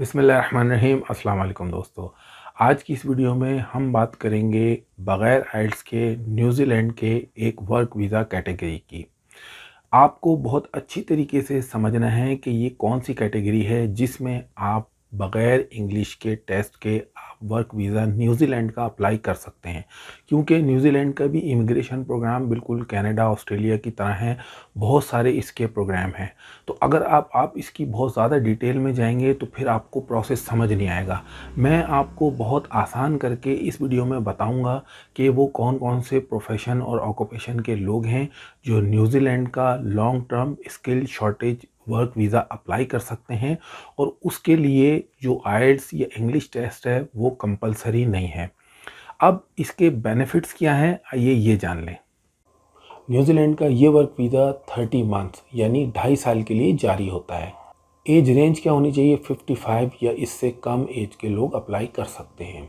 बिसमीम् अल्लाम दोस्तों आज की इस वीडियो में हम बात करेंगे बग़ैर आइल्स के न्यूज़ीलैंड के एक वर्क वीज़ा कैटेगरी की आपको बहुत अच्छी तरीके से समझना है कि ये कौन सी कैटेगरी है जिसमें आप बग़ैर इंग्लिश के टेस्ट के वर्क वीज़ा न्यूजीलैंड का अप्लाई कर सकते हैं क्योंकि न्यूजीलैंड का भी इमिग्रेशन प्रोग्राम बिल्कुल कनाडा ऑस्ट्रेलिया की तरह है बहुत सारे इसके प्रोग्राम हैं तो अगर आप आप इसकी बहुत ज़्यादा डिटेल में जाएंगे तो फिर आपको प्रोसेस समझ नहीं आएगा मैं आपको बहुत आसान करके इस वीडियो में बताऊँगा कि वो कौन कौन से प्रोफेशन और ऑक्यूपेशन के लोग हैं जो न्यूजीलैंड का long term skill shortage work visa apply कर सकते हैं और उसके लिए जो आइट्स e या इंग्लिश टेस्ट है वो कंपलसरी नहीं है अब इसके बेनिफिट्स क्या हैं आइए ये जान लें न्यूजीलैंड का ये वर्क वीज़ा थर्टी मंथ्स यानी ढाई साल के लिए जारी होता है एज रेंज क्या होनी चाहिए 55 या इससे कम एज के लोग अप्लाई कर सकते हैं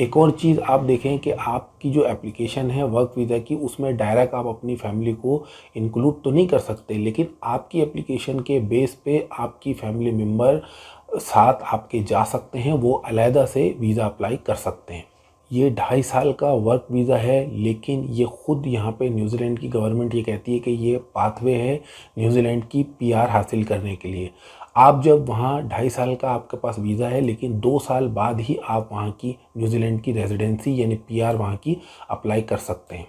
एक और चीज़ आप देखें कि आपकी जो एप्लीकेशन है वर्क वीज़ा की उसमें डायरेक्ट आप अपनी फैमिली को इंक्लूड तो नहीं कर सकते लेकिन आपकी एप्लीकेशन के बेस पे आपकी फैमिली मेम्बर साथ आपके जा सकते हैं वो अलहदा से वीज़ा अप्लाई कर सकते हैं ये ढाई साल का वर्क वीज़ा है लेकिन ये ख़ुद यहाँ पे न्यूजीलैंड की गवर्नमेंट ये कहती है कि ये पाथवे है न्यूजीलैंड की पीआर हासिल करने के लिए आप जब वहाँ ढाई साल का आपके पास वीज़ा है लेकिन दो साल बाद ही आप वहाँ की न्यूजीलैंड की रेजिडेंसी यानी पी आर वहाँ की अप्लाई कर सकते हैं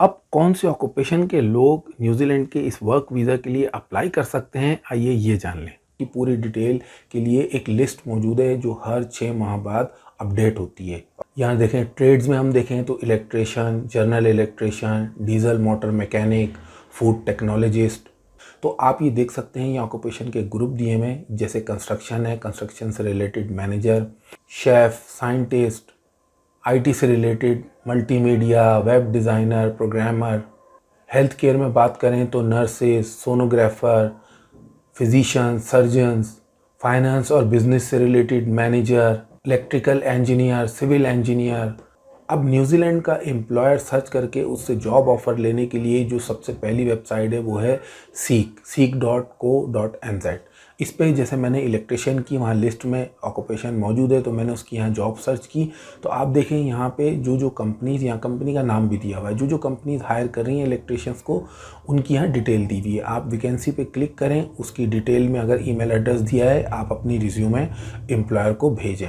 अब कौन से ऑक्यूपेशन के लोग न्यूजीलैंड के इस वर्क वीज़ा के लिए अप्लाई कर सकते हैं आइए ये जान लें कि पूरी डिटेल के लिए एक लिस्ट मौजूद है जो हर छः माह बाद अपडेट होती है यहाँ देखें ट्रेड्स में हम देखें तो electrician general electrician diesel motor mechanic food technologist तो आप ये देख सकते हैं ये ऑक्यूपेशन के ग्रुप दिए हुए जैसे कंस्ट्रक्शन है कंस्ट्रक्शन से related manager chef scientist IT से related multimedia, web designer programmer health care में बात करें तो nurses sonographer physician surgeons finance और बिजनेस से related manager electrical engineer civil engineer अब न्यूजीलैंड का एम्प्लॉयर सर्च करके उससे जॉब ऑफ़र लेने के लिए जो सबसे पहली वेबसाइट है वो है seek seek dot co dot N Z इस पर जैसे मैंने इलेक्ट्रिशियन की वहाँ लिस्ट में ऑक्यूपेशन मौजूद है तो मैंने उसकी यहाँ जॉब सर्च की तो आप देखें यहाँ पे जो जो कंपनीज़ यहाँ कंपनी का नाम भी दिया हुआ है जो जो कंपनीज़ हायर कर रही हैं इलेक्ट्रिशियंस को उनकी यहाँ डिटेल दी हुई है आप वैकेंसी पे क्लिक करें उसकी डिटेल में अगर ईमेल एड्रेस दिया है आप अपनी रिज्यूमे एम्प्लॉयर को भेजें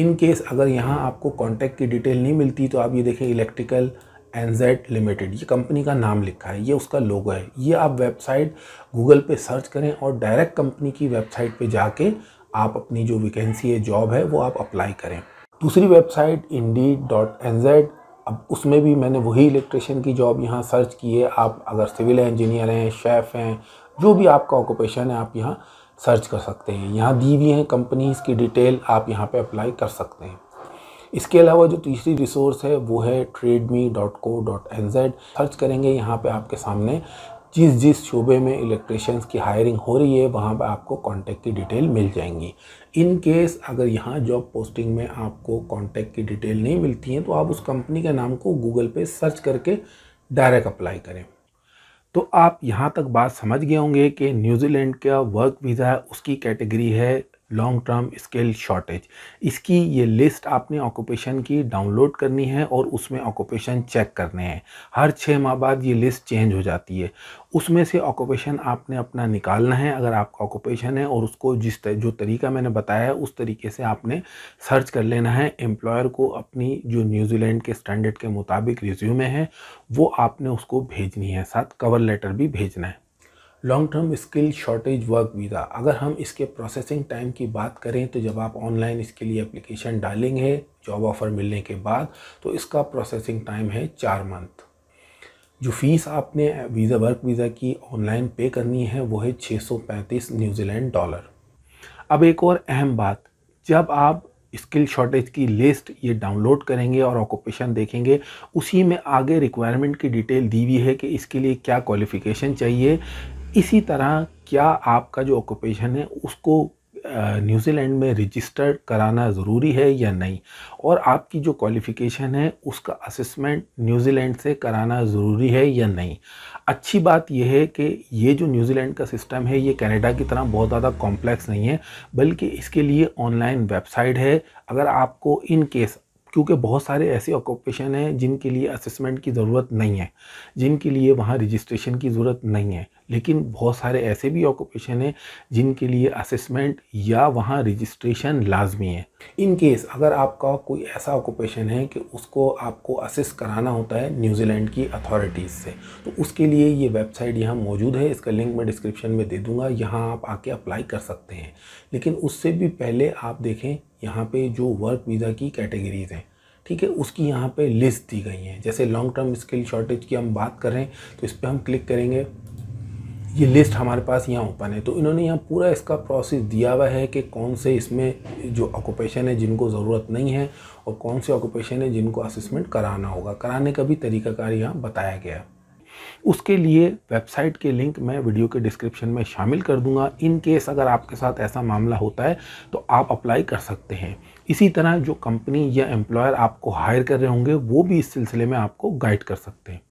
इन केस अगर यहाँ आपको कॉन्टैक्ट की डिटेल नहीं मिलती तो आप ये देखें इलेक्ट्रिकल एन जेड लिमिटेड ये कंपनी का नाम लिखा है ये उसका लोगो है ये आप वेबसाइट गूगल पे सर्च करें और डायरेक्ट कंपनी की वेबसाइट पे जाके आप अपनी जो वैकेंसी है जॉब है वो आप अप्लाई करें दूसरी website Indeed dot N Z अब उसमें भी मैंने वही इलेक्ट्रिशियन की जॉब यहाँ सर्च की है आप अगर सिविल इंजीनियर हैं शेफ़ हैं जो भी आपका ऑक्यूपेशन है आप यहाँ सर्च कर सकते हैं यहाँ दी हुई हैं कंपनीज़ की डिटेल आप यहाँ पे अप्लाई कर सकते हैं इसके अलावा जो तीसरी रिसोर्स है वो है Trade Me dot co dot N Z search करेंगे यहाँ पे आपके सामने जिस जिस शोबे में इलेक्ट्रिशियंस की हायरिंग हो रही है वहाँ पर आपको कॉन्टेक्ट की डिटेल मिल जाएंगी इन केस अगर यहाँ जॉब पोस्टिंग में आपको कॉन्टेक्ट की डिटेल नहीं मिलती है तो आप उस कंपनी के नाम को गूगल पे सर्च करके डायरेक्ट अप्लाई करें तो आप यहाँ तक बात समझ गए होंगे कि न्यूजीलैंड का वर्क वीज़ा उसकी कैटेगरी है लॉन्ग टर्म स्किल शॉर्टेज इसकी ये लिस्ट आपने ऑक्यूपेशन की डाउनलोड करनी है और उसमें ऑक्यूपेशन चेक करने हैं हर छः माह बाद ये लिस्ट चेंज हो जाती है उसमें से ऑक्यूपेशन आपने अपना निकालना है अगर आपका ऑक्यूपेशन है और उसको जिस तर, जो तरीका मैंने बताया है उस तरीके से आपने सर्च कर लेना है एम्प्लॉयर को अपनी जो न्यूजीलैंड के स्टैंडर्ड के मुताबिक रिज्यूमे है वो आपने उसको भेजनी है साथ कवर लेटर भी भेजना है long term skill shortage work visa अगर हम इसके प्रोसेसिंग टाइम की बात करें तो जब आप ऑनलाइन इसके लिए एप्लीकेशन डालेंगे जॉब ऑफ़र मिलने के बाद तो इसका प्रोसेसिंग टाइम है चार मंथ जो फ़ीस आपने वीज़ा वर्क वीज़ा की ऑनलाइन पे करनी है वो है 635 न्यूजीलैंड डॉलर अब एक और अहम बात जब आप स्किल शॉर्टेज की लिस्ट ये डाउनलोड करेंगे और ऑक्यूपेशन देखेंगे उसी में आगे रिक्वायरमेंट की डिटेल दी हुई है कि इसके लिए क्या क्वालिफ़िकेशन चाहिए इसी तरह क्या आपका जो ऑक्यूपेशन है उसको न्यूजीलैंड में रजिस्टर कराना ज़रूरी है या नहीं और आपकी जो क्वालिफ़िकेशन है उसका असेसमेंट न्यूजीलैंड से कराना ज़रूरी है या नहीं अच्छी बात यह है कि ये जो न्यूजीलैंड का सिस्टम है ये कनाडा की तरह बहुत ज़्यादा कॉम्प्लेक्स नहीं है बल्कि इसके लिए ऑनलाइन वेबसाइट है अगर आपको इन केस क्योंकि बहुत सारे ऐसे ऑक्यूपेशन हैं जिनके लिए असेसमेंट की ज़रूरत नहीं है जिनके लिए वहाँ रजिस्ट्रेशन की ज़रूरत नहीं है लेकिन बहुत सारे ऐसे भी ऑक्यूपेशन हैं जिनके लिए असेसमेंट या वहाँ रजिस्ट्रेशन लाजमी है इन केस अगर आपका कोई ऐसा ऑक्यूपेशन है कि उसको आपको असेस कराना होता है न्यूजीलैंड की अथॉरिटीज़ से तो उसके लिए ये वेबसाइट यहाँ मौजूद है इसका लिंक मैं डिस्क्रिप्शन में दे दूँगा यहाँ आप आके अप्लाई कर सकते हैं लेकिन उससे भी पहले आप देखें यहाँ पे जो वर्क वीज़ा की कैटेगरीज़ हैं ठीक है उसकी यहाँ पे लिस्ट दी गई है जैसे लॉन्ग टर्म स्किल शॉर्टेज की हम बात कर रहे हैं तो इस पर हम क्लिक करेंगे ये लिस्ट हमारे पास यहाँ ओपन है तो इन्होंने यहाँ पूरा इसका प्रोसेस दिया हुआ है कि कौन से इसमें जो ऑक्यूपेशन है जिनको ज़रूरत नहीं है और कौन से ऑक्यूपेशन है जिनको असेसमेंट कराना होगा कराने का भी तरीकाकार यहाँ बताया गया है उसके लिए वेबसाइट के लिंक मैं वीडियो के डिस्क्रिप्शन में शामिल कर दूंगा इन केस अगर आपके साथ ऐसा मामला होता है तो आप अप्लाई कर सकते हैं इसी तरह जो कंपनी या एम्प्लॉयर आपको हायर कर रहे होंगे वो भी इस सिलसिले में आपको गाइड कर सकते हैं